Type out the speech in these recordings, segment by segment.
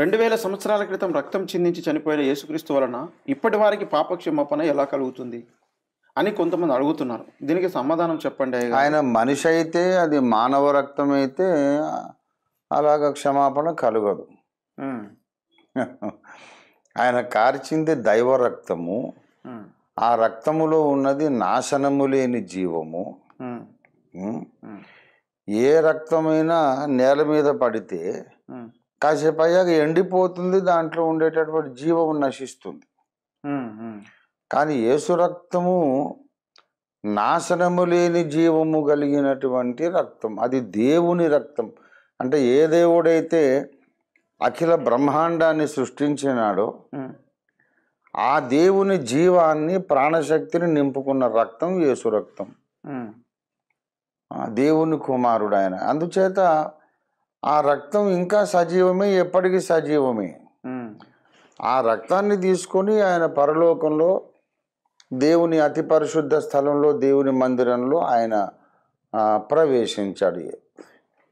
రెండు వేల సంవత్సరాల క్రితం రక్తం చిందించి చనిపోయిన యేసుక్రీస్తు వలన ఇప్పటి వారికి పాపక్షమాపణ ఎలా కలుగుతుంది అని కొంతమంది అడుగుతున్నారు దీనికి సమాధానం చెప్పండి ఆయన మనిషి అయితే అది మానవ రక్తం అయితే అలాగ క్షమాపణ కలగదు ఆయన కార్చింది దైవ రక్తము ఆ రక్తములో ఉన్నది నాశనము లేని జీవము ఏ రక్తమైనా నేల మీద పడితే కాసేపు అయ్యాక ఎండిపోతుంది దాంట్లో ఉండేటటువంటి జీవము నశిస్తుంది కానీ యేసు రక్తము నాశనము లేని జీవము కలిగినటువంటి రక్తం అది దేవుని రక్తం అంటే ఏ దేవుడైతే అఖిల బ్రహ్మాండాన్ని సృష్టించినాడో ఆ దేవుని జీవాన్ని ప్రాణశక్తిని నింపుకున్న రక్తం యేసు రక్తం దేవుని కుమారుడు ఆయన అందుచేత ఆ రక్తం ఇంకా సజీవమే ఎప్పటికీ సజీవమే ఆ రక్తాన్ని తీసుకొని ఆయన పరలోకంలో దేవుని అతి పరిశుద్ధ స్థలంలో దేవుని మందిరంలో ఆయన ప్రవేశించాడు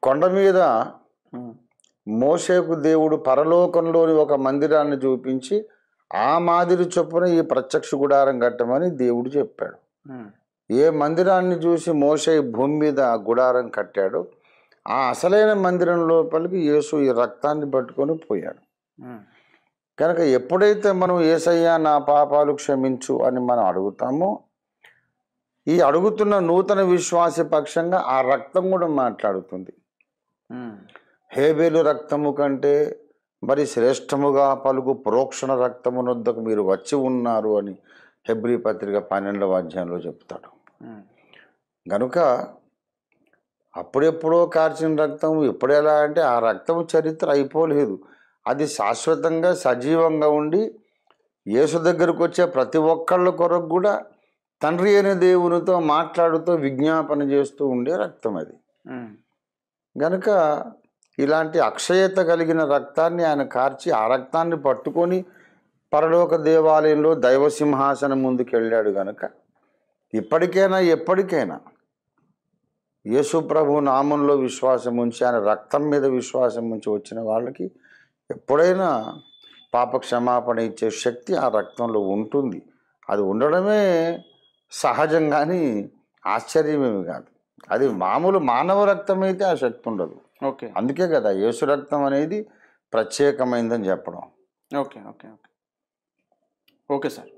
కొండ మీద మోసేకు దేవుడు పరలోకంలోని ఒక మందిరాన్ని చూపించి ఆ మాదిరి చొప్పున ఈ ప్రత్యక్ష గుడారం కట్టమని దేవుడు చెప్పాడు ఏ మందిరాన్ని చూసి మోసే భూమి మీద గుడారం కట్టాడు ఆ అసలైన మందిరం లోపలికి యేసు ఈ రక్తాన్ని పట్టుకొని పోయాడు కనుక ఎప్పుడైతే మనం ఏసయ్యా నా పాపాలు క్షమించు అని మనం అడుగుతామో ఈ అడుగుతున్న నూతన విశ్వాస పక్షంగా ఆ రక్తం కూడా మాట్లాడుతుంది హేబేలు రక్తము కంటే మరి శ్రేష్టముగా పలుకు ప్రోక్షణ రక్తమునొద్దకు మీరు వచ్చి ఉన్నారు అని హెబ్రి పత్రిక పన్నెండవ అధ్యాయంలో చెప్తాడు గనుక అప్పుడెప్పుడో కార్చిన రక్తం ఇప్పుడు ఎలా అంటే ఆ రక్తం చరిత్ర అయిపోలేదు అది శాశ్వతంగా సజీవంగా ఉండి యేసు దగ్గరకు వచ్చే ప్రతి ఒక్కళ్ళ కొరకు కూడా తండ్రి అయిన దేవునితో మాట్లాడుతూ విజ్ఞాపన చేస్తూ ఉండే రక్తం అది గనక ఇలాంటి అక్షయత కలిగిన రక్తాన్ని ఆయన కార్చి ఆ రక్తాన్ని పట్టుకొని పరలోక దేవాలయంలో దైవసింహాసనం ముందుకు వెళ్ళాడు గనక ఇప్పటికైనా ఎప్పటికైనా యేసుప్రభు నామంలో విశ్వాసం ఉంచి ఆయన రక్తం మీద విశ్వాసం ఉంచి వచ్చిన వాళ్ళకి ఎప్పుడైనా పాప క్షమాపణ ఇచ్చే శక్తి ఆ రక్తంలో ఉంటుంది అది ఉండడమే సహజం కానీ ఆశ్చర్యమేమి కాదు అది మామూలు మానవ రక్తం అయితే ఆ శక్తి ఉండదు ఓకే అందుకే కదా యేసు రక్తం అనేది ప్రత్యేకమైందని చెప్పడం okay okay okay okay sir